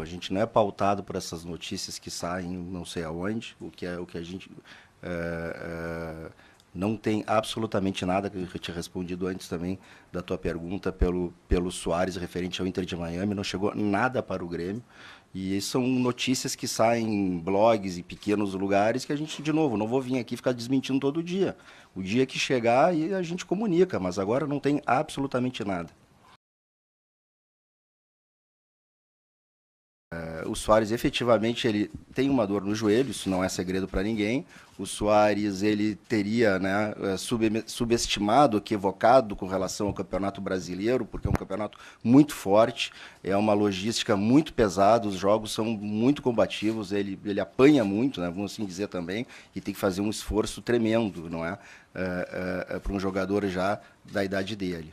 A gente não é pautado por essas notícias que saem não sei aonde, o que é o que a gente é, é, não tem absolutamente nada que eu tinha respondido antes também da tua pergunta pelo pelo Soares referente ao Inter de Miami, não chegou nada para o Grêmio. E são notícias que saem em blogs e pequenos lugares que a gente, de novo, não vou vir aqui ficar desmentindo todo dia. O dia que chegar, a gente comunica, mas agora não tem absolutamente nada. Eh, o Soares efetivamente ele tem uma dor no joelho, isso não é segredo para ninguém. O Soares ele teria né, eh, sub subestimado, equivocado com relação ao Campeonato Brasileiro, porque é um campeonato muito forte, é uma logística muito pesada, os jogos são muito combativos, ele, ele apanha muito, né, vamos assim dizer também, e tem que fazer um esforço tremendo, não é, eh, para um jogador já da idade dele.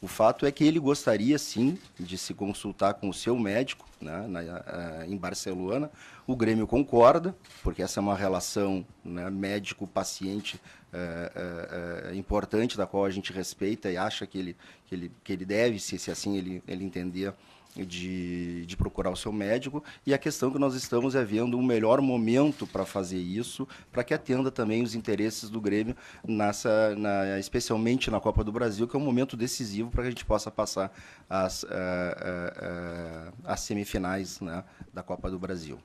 O fato é que ele gostaria, sim, de se consultar com o seu médico né, na, eh, em Barcelona. O Grêmio concorda, porque essa é uma relação né, médico-paciente eh, eh, importante, da qual a gente respeita e acha que ele, que ele, que ele deve, se, se assim ele, ele entender, de, de procurar o seu médico. E a questão que nós estamos é vendo o um melhor momento para fazer isso, para que atenda também os interesses do Grêmio, nessa, na, especialmente na Copa do Brasil, que é um momento decisivo para que a gente possa passar as, uh, uh, uh, as semifinais né, da Copa do Brasil.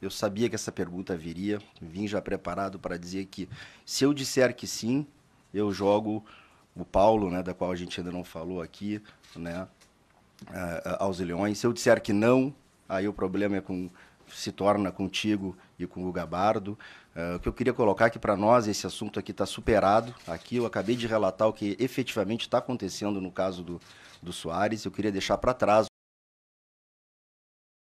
Eu sabia que essa pergunta viria, vim já preparado para dizer que se eu disser que sim, eu jogo o Paulo, né, da qual a gente ainda não falou aqui, né, é, é, aos leões. Se eu disser que não, aí o problema é com se torna contigo e com o Gabardo. Uh, o que eu queria colocar que para nós esse assunto aqui está superado. Aqui eu acabei de relatar o que efetivamente está acontecendo no caso do, do Soares. Eu queria deixar para trás